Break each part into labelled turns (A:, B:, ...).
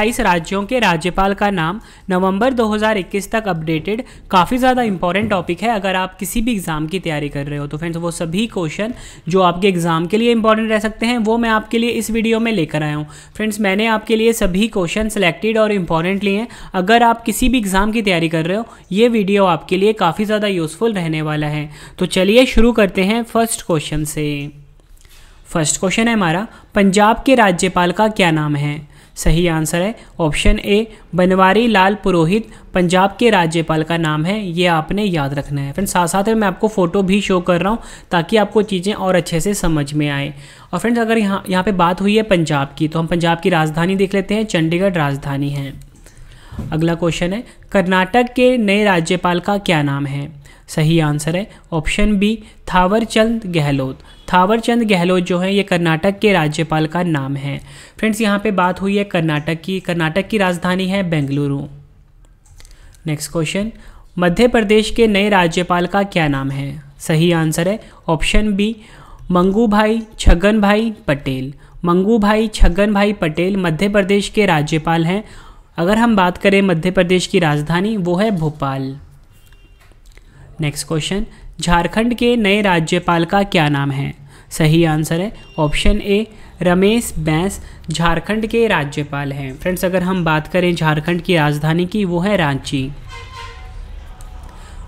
A: 28 राज्यों के राज्यपाल का नाम नवंबर 2021 तक अपडेटेड काफ़ी ज़्यादा इंपॉर्टेंट टॉपिक है अगर आप किसी भी एग्ज़ाम की तैयारी कर रहे हो तो फ्रेंड्स वो सभी क्वेश्चन जो आपके एग्ज़ाम के लिए इंपॉर्टेंट रह सकते हैं वो मैं आपके लिए इस वीडियो में लेकर आया हूँ फ्रेंड्स मैंने आपके लिए सभी क्वेश्चन सेलेक्टेड और इंपॉर्टेंट लिए हैं अगर आप किसी भी एग्ज़ाम की तैयारी कर रहे हो ये वीडियो आपके लिए काफ़ी ज़्यादा यूज़फुल रहने वाला है तो चलिए शुरू करते हैं फर्स्ट क्वेश्चन से फर्स्ट क्वेश्चन है हमारा पंजाब के राज्यपाल का क्या नाम है सही आंसर है ऑप्शन ए बनवारी लाल पुरोहित पंजाब के राज्यपाल का नाम है ये आपने याद रखना है फ्रेंड्स साथ साथ में मैं आपको फ़ोटो भी शो कर रहा हूँ ताकि आपको चीज़ें और अच्छे से समझ में आए और फ्रेंड्स अगर यहाँ यहाँ पे बात हुई है पंजाब की तो हम पंजाब की राजधानी देख लेते हैं चंडीगढ़ राजधानी है अगला क्वेश्चन है कर्नाटक के नए राज्यपाल का क्या नाम है सही आंसर है ऑप्शन बी थावरचंद गहलोत थावरचंद गहलोत जो है ये कर्नाटक के राज्यपाल का नाम है फ्रेंड्स यहाँ पे बात हुई है कर्नाटक की कर्नाटक की राजधानी है बेंगलुरु नेक्स्ट क्वेश्चन मध्य प्रदेश के नए राज्यपाल का क्या नाम है सही आंसर है ऑप्शन बी मंगू भाई छगन भाई पटेल मंगू भाई छगन भाई पटेल मध्य प्रदेश के राज्यपाल हैं अगर हम बात करें मध्य प्रदेश की राजधानी वो है भोपाल नेक्स्ट क्वेश्चन झारखंड के नए राज्यपाल का क्या नाम है सही आंसर है ऑप्शन ए रमेश बैंस झारखंड के राज्यपाल हैं फ्रेंड्स अगर हम बात करें झारखंड की राजधानी की वो है रांची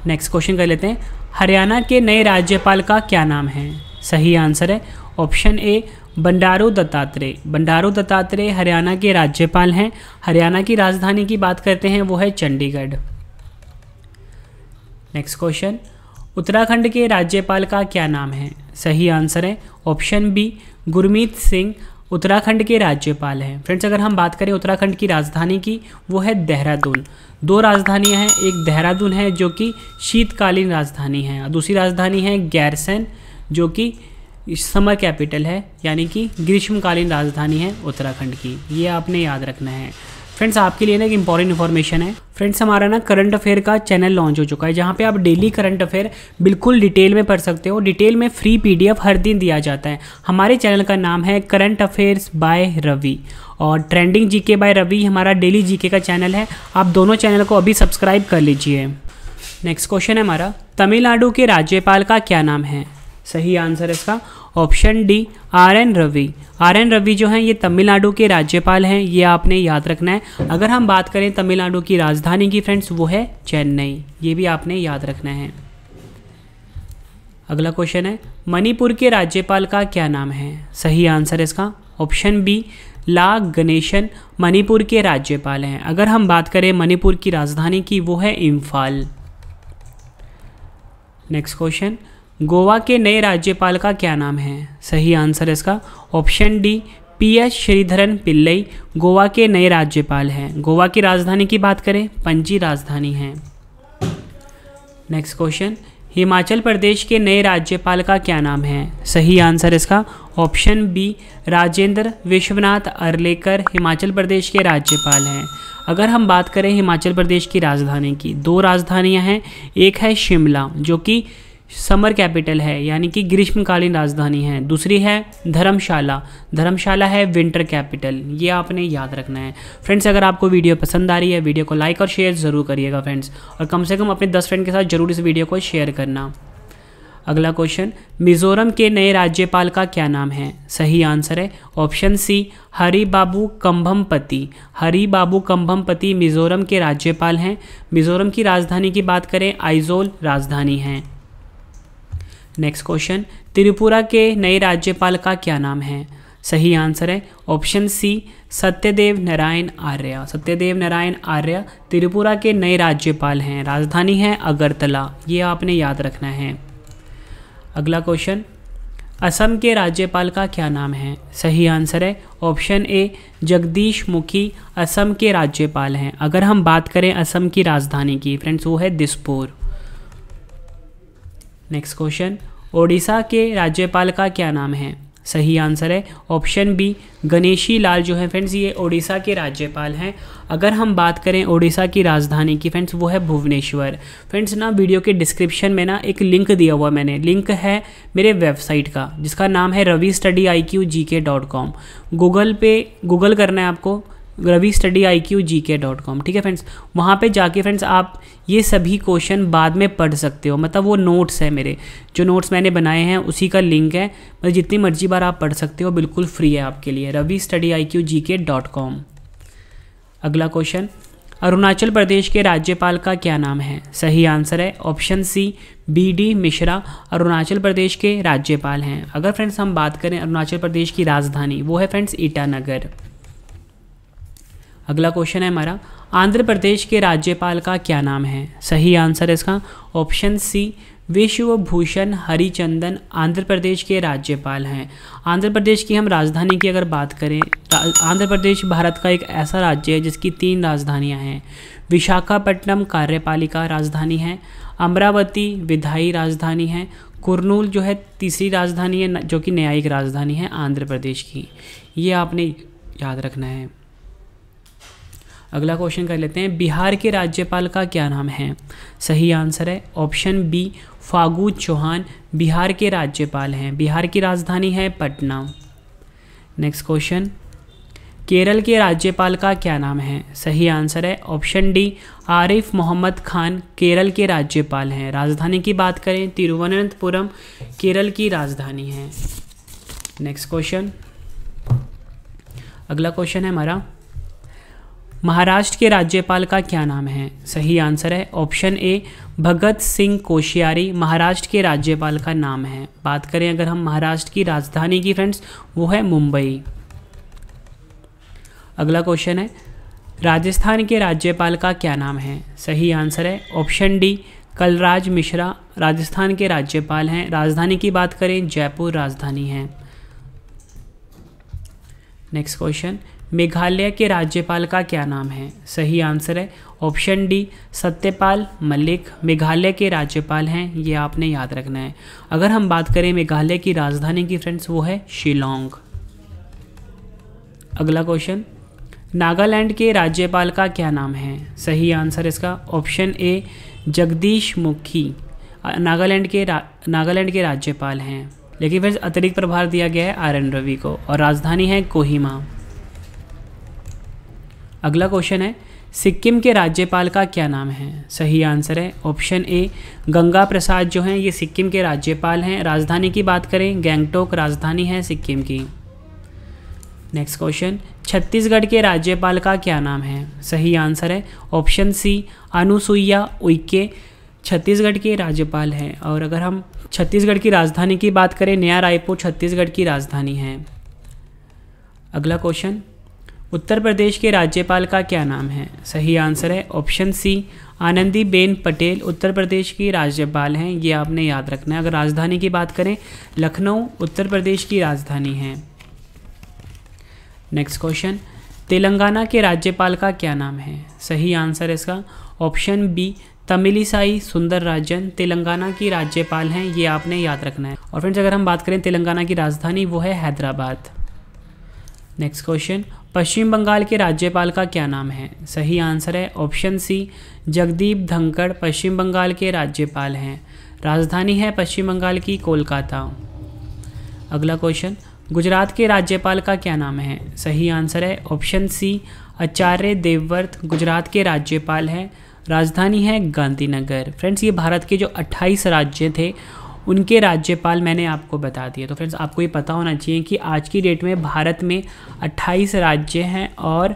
A: नेक्स्ट क्वेश्चन कर लेते हैं हरियाणा के नए राज्यपाल का क्या नाम है सही आंसर है ऑप्शन ए बंडारू दत्तात्रेय बंडारू दत्तात्रेय हरियाणा के राज्यपाल हैं हरियाणा की राजधानी की बात करते हैं वो है चंडीगढ़ नेक्स्ट क्वेश्चन उत्तराखंड के राज्यपाल का क्या नाम है सही आंसर है ऑप्शन बी गुरमीत सिंह उत्तराखंड के राज्यपाल हैं फ्रेंड्स अगर हम बात करें उत्तराखंड की राजधानी की वो है देहरादून दो राजधानियां हैं एक देहरादून है जो कि शीतकालीन राजधानी है और दूसरी राजधानी है गैरसैन जो कि समर कैपिटल है यानी कि ग्रीष्मकालीन राजधानी है उत्तराखंड की ये आपने याद रखना है फ्रेंड्स आपके लिए ना एक इंपॉर्टेंट इन्फॉर्मेशन है फ्रेंड्स हमारा ना करंट अफेयर का चैनल लॉन्च हो चुका है जहाँ पे आप डेली करंट अफेयर बिल्कुल डिटेल में पढ़ सकते हो डिटेल में फ्री पीडीएफ हर दिन दिया जाता है हमारे चैनल का नाम है करंट अफेयर्स बाय रवि और ट्रेंडिंग जीके बाय रवि हमारा डेली जीके का चैनल है आप दोनों चैनल को अभी सब्सक्राइब कर लीजिए नेक्स्ट क्वेश्चन है हमारा तमिलनाडु के राज्यपाल का क्या नाम है सही आंसर है इसका option D R N Ravi R N Ravi जो हैं ये तमिलनाडु के राज्यपाल हैं ये आपने याद रखना है अगर हम बात करें तमिलनाडु की राजधानी की फ्रेंड्स वो है चेन्नई ये भी आपने याद रखना है अगला क्वेश्चन है मणिपुर के राज्यपाल का क्या नाम है सही आंसर इसका ऑप्शन बी ला गणेशन मणिपुर के राज्यपाल हैं अगर हम बात करें मणिपुर की राजधानी की वो है इम्फाल नेक्स्ट क्वेश्चन गोवा के नए राज्यपाल का क्या नाम है सही आंसर है इसका option D P S Sreedharan Pillai Goa के नए राज्यपाल हैं गोवा की राजधानी की बात करें पंजी राजधानी है नेक्स्ट क्वेश्चन हिमाचल प्रदेश के नए राज्यपाल का क्या नाम है सही आंसर इसका ऑप्शन बी राजेंद्र विश्वनाथ अरलेकर हिमाचल प्रदेश के राज्यपाल हैं अगर हम बात करें हिमाचल प्रदेश की राजधानी की दो राजधानियां हैं एक है शिमला जो कि समर कैपिटल है यानी कि ग्रीष्मकालीन राजधानी है दूसरी है धर्मशाला धर्मशाला है विंटर कैपिटल ये आपने याद रखना है फ्रेंड्स अगर आपको वीडियो पसंद आ रही है वीडियो को लाइक और शेयर ज़रूर करिएगा फ्रेंड्स और कम से कम अपने दस फ्रेंड के साथ ज़रूर इस वीडियो को शेयर करना अगला क्वेश्चन मिजोरम के नए राज्यपाल का क्या नाम है सही आंसर है ऑप्शन सी हरी बाबू पति हरी बाबू पति मिजोरम के राज्यपाल हैं मिजोरम की राजधानी की बात करें आइजोल राजधानी है नेक्स्ट क्वेश्चन त्रिपुरा के नए राज्यपाल का क्या नाम है सही आंसर है ऑप्शन सी सत्यदेव नारायण आर्य सत्यदेव नारायण आर्य त्रिपुरा के नए राज्यपाल हैं राजधानी है अगरतला ये आपने याद रखना है अगला क्वेश्चन असम के राज्यपाल का क्या नाम है सही आंसर है ऑप्शन ए जगदीश मुखी असम के राज्यपाल हैं अगर हम बात करें असम की राजधानी की फ्रेंड्स वो है दिसपुर नेक्स्ट क्वेश्चन ओडिशा के राज्यपाल का क्या नाम है सही आंसर है ऑप्शन बी गणेशी लाल जो है फ्रेंड्स ये ओडिशा के राज्यपाल हैं अगर हम बात करें ओडिशा की राजधानी की फ्रेंड्स वो है भुवनेश्वर फ्रेंड्स ना वीडियो के डिस्क्रिप्शन में ना एक लिंक दिया हुआ मैंने लिंक है मेरे वेबसाइट का जिसका नाम है Ravi study I Q G K dot com Google पे गूगल करना है आपको Ravi study I Q G K dot com ठीक है फ्रेंड्स वहाँ पे जाके फ्रेंड्स आप ये सभी क्वेश्चन बाद में पढ़ सकते हो मतलब वो नोट्स है मेरे जो नोट्स मैंने बनाए हैं उसी का लिंक है मतलब जितनी मर्जी बार आप पढ़ सकते हो बिल्कुल फ्री है आपके लिए Ravi study I Q G K dot com अगला क्वेश्चन अरुणाचल प्रदेश के राज्यपाल का क्या नाम है सही आंसर है option C B D Mishra Arunachal Pradesh के राज्यपाल हैं अगर फ्रेंड्स हम बात करें अरुणाचल प्रदेश की राजधानी वो है फ्रेंड्स ईटानगर अगला क्वेश्चन है हमारा आंध्र प्रदेश के राज्यपाल का क्या नाम है सही आंसर है इसका ऑप्शन सी विश्वभूषण हरिचंदन आंध्र प्रदेश के राज्यपाल हैं आंध्र प्रदेश की हम राजधानी की अगर बात करें आंध्र प्रदेश भारत का एक ऐसा राज्य है जिसकी तीन राजधानियां हैं विशाखापट्टनम कार्यपालिका राजधानी है अमरावती विधायी राजधानी है कुरनूल जो है तीसरी राजधानी है जो कि न्यायिक राजधानी है आंध्र प्रदेश की ये आपने याद रखना है अगला क्वेश्चन कर लेते हैं बिहार के राज्यपाल का क्या नाम है सही आंसर है ऑप्शन बी फागू चौहान बिहार के राज्यपाल हैं बिहार की राजधानी है पटना नेक्स्ट क्वेश्चन केरल के राज्यपाल का क्या नाम है सही आंसर है ऑप्शन डी आरिफ मोहम्मद खान केरल के राज्यपाल हैं राजधानी की बात करें तिरुवनंतपुरम केरल की राजधानी है नेक्स्ट क्वेश्चन अगला क्वेश्चन है हमारा महाराष्ट्र के राज्यपाल का क्या नाम है सही आंसर है ऑप्शन ए भगत सिंह कोश्यारी महाराष्ट्र के राज्यपाल का नाम है बात करें अगर हम महाराष्ट्र की राजधानी की फ्रेंड्स वो है मुंबई अगला क्वेश्चन है राजस्थान के राज्यपाल का क्या नाम है सही आंसर है ऑप्शन डी कलराज मिश्रा राजस्थान के राज्यपाल हैं राजधानी की बात करें जयपुर राजधानी है नेक्स्ट क्वेश्चन मेघालय के राज्यपाल का क्या नाम है सही आंसर है ऑप्शन डी सत्यपाल मलिक मेघालय के राज्यपाल हैं ये आपने याद रखना है अगर हम बात करें मेघालय की राजधानी की फ्रेंड्स वो है शिलोंग अगला क्वेश्चन नागालैंड के राज्यपाल का क्या नाम है सही आंसर इसका ऑप्शन ए जगदीश मुखी नागालैंड के नागालैंड के राज्यपाल हैं लेकिन फिर अतिरिक्त प्रभार दिया गया है आर एन रवि को और राजधानी है कोहिमा अगला क्वेश्चन है सिक्किम के राज्यपाल का क्या नाम है सही आंसर है ऑप्शन ए गंगा प्रसाद जो हैं ये सिक्किम के राज्यपाल हैं राजधानी की बात करें गैंगटोक राजधानी है सिक्किम की नेक्स्ट क्वेश्चन छत्तीसगढ़ के राज्यपाल का क्या नाम है सही आंसर है ऑप्शन सी अनुसुईया उइके छत्तीसगढ़ के राज्यपाल हैं और अगर हम छत्तीसगढ़ की राजधानी की बात करें नया रायपुर छत्तीसगढ़ की राजधानी है अगला क्वेश्चन उत्तर प्रदेश के राज्यपाल का क्या नाम है सही आंसर है ऑप्शन सी आनंदी बेन पटेल उत्तर प्रदेश की राज्यपाल हैं ये आपने याद रखना है अगर राजधानी की बात करें लखनऊ उत्तर प्रदेश की राजधानी है नेक्स्ट क्वेश्चन तेलंगाना के राज्यपाल का क्या नाम है सही आंसर है इसका ऑप्शन बी तमिलीसाई सुंदर राजन तेलंगाना की राज्यपाल हैं ये आपने याद रखना है और फ्रेंड्स अगर हम बात करें तेलंगाना की राजधानी वो है हैदराबाद नेक्स्ट क्वेश्चन पश्चिम बंगाल के राज्यपाल का क्या नाम है सही आंसर है ऑप्शन सी जगदीप धनखड़ पश्चिम बंगाल के राज्यपाल हैं राजधानी है पश्चिम बंगाल की कोलकाता अगला क्वेश्चन गुजरात के राज्यपाल का क्या नाम है सही आंसर है ऑप्शन सी आचार्य देवव्रत गुजरात के राज्यपाल हैं राजधानी है गांधीनगर फ्रेंड्स ये भारत के जो 28 राज्य थे उनके राज्यपाल मैंने आपको बता दिया तो फ्रेंड्स आपको ये पता होना चाहिए कि आज की डेट में भारत में 28 राज्य हैं और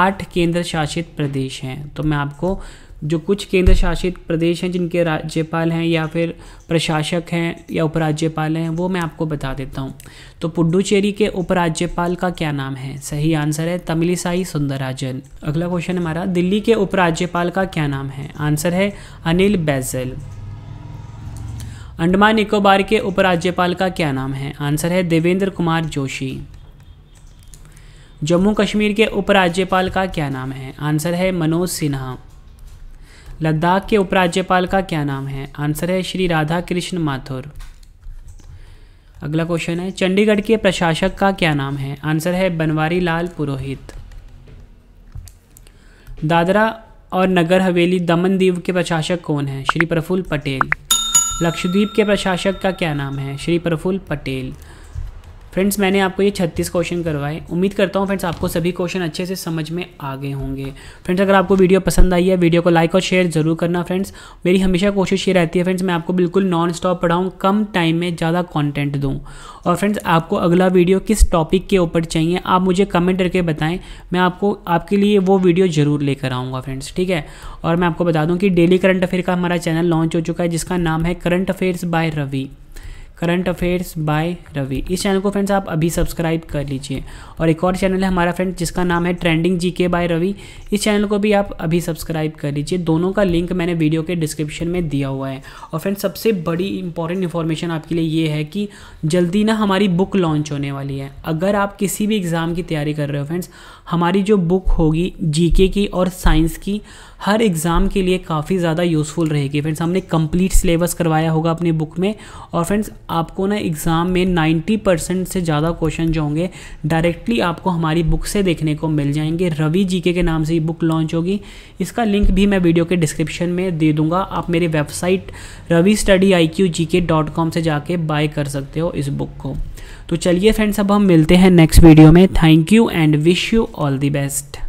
A: आठ केंद्र शासित प्रदेश हैं तो मैं आपको जो कुछ केंद्र शासित प्रदेश हैं जिनके राज्यपाल हैं या फिर प्रशासक हैं या उपराज्यपाल हैं वो मैं आपको बता देता हूँ तो पुडुचेरी के उपराज्यपाल का क्या नाम है सही आंसर है तमिलिसाई सुंदरराजन अगला क्वेश्चन हमारा दिल्ली के उपराज्यपाल का क्या नाम है आंसर है अनिल बैजल अंडमान निकोबार के उपराज्यपाल का क्या नाम है आंसर है देवेंद्र कुमार जोशी जम्मू कश्मीर के उपराज्यपाल का क्या नाम है आंसर है मनोज सिन्हा लद्दाख के उपराज्यपाल का क्या नाम है आंसर है श्री राधा कृष्ण माथुर अगला क्वेश्चन है चंडीगढ़ के प्रशासक का क्या नाम है आंसर है बनवारी लाल पुरोहित दादरा और नगर हवेली दमन दीव के प्रशासक कौन है श्री प्रफुल्ल पटेल लक्षद्वीप के प्रशासक का क्या नाम है श्री प्रफुल्ल पटेल फ्रेंड्स मैंने आपको ये छत्तीस क्वेश्चन करवाए उम्मीद करता हूँ फ्रेंड्स आपको सभी क्वेश्चन अच्छे से समझ में आ गए होंगे फ्रेंड्स अगर आपको वीडियो पसंद आई है वीडियो को लाइक और शेयर ज़रूर करना फ्रेंड्स मेरी हमेशा कोशिश ये रहती है फ्रेंड्स मैं आपको बिल्कुल नॉन स्टॉप पढ़ाऊँ कम टाइम में ज़्यादा कॉन्टेंट दूँ और फ्रेंड्स आपको अगला वीडियो किस टॉपिक के ऊपर चाहिए आप मुझे कमेंट करके बताएं मैं आपको आपके लिए वो वीडियो ज़रूर लेकर आऊँगा फ्रेंड्स ठीक है और मैं आपको बता दूँ कि डेली करंट अफेयर का हमारा चैनल लॉन्च हो चुका है जिसका नाम है current affairs by Ravi current affairs by Ravi इस चैनल को फ्रेंड्स आप अभी सब्सक्राइब कर लीजिए और एक और चैनल है हमारा फ्रेंड जिसका नाम है ट्रेंडिंग जी के बाय रवि इस चैनल को भी आप अभी सब्सक्राइब कर लीजिए दोनों का लिंक मैंने वीडियो के डिस्क्रिप्शन में दिया हुआ है और फ्रेंड्स सबसे बड़ी इंपॉर्टेंट इन्फॉर्मेशन आपके लिए ये है कि जल्दी ना हमारी बुक लॉन्च होने वाली है अगर आप किसी भी एग्ज़ाम की तैयारी कर रहे हो फ्रेंड्स हमारी जो बुक होगी जीके की और साइंस की हर एग्ज़ाम के लिए काफ़ी ज़्यादा यूज़फुल रहेगी फ्रेंड्स हमने कंप्लीट सिलेबस करवाया होगा अपनी बुक में और फ्रेंड्स आपको ना एग्ज़ाम में 90 परसेंट से ज़्यादा क्वेश्चन जो होंगे डायरेक्टली आपको हमारी बुक से देखने को मिल जाएंगे रवि जीके के नाम से ये बुक लॉन्च होगी इसका लिंक भी मैं वीडियो के डिस्क्रिप्शन में दे दूँगा आप मेरी website Ravi study I Q G K dot com से जाके बाय कर सकते हो इस बुक को तो चलिए फ्रेंड्स अब हम मिलते हैं नेक्स्ट वीडियो में thank you and wish you all the best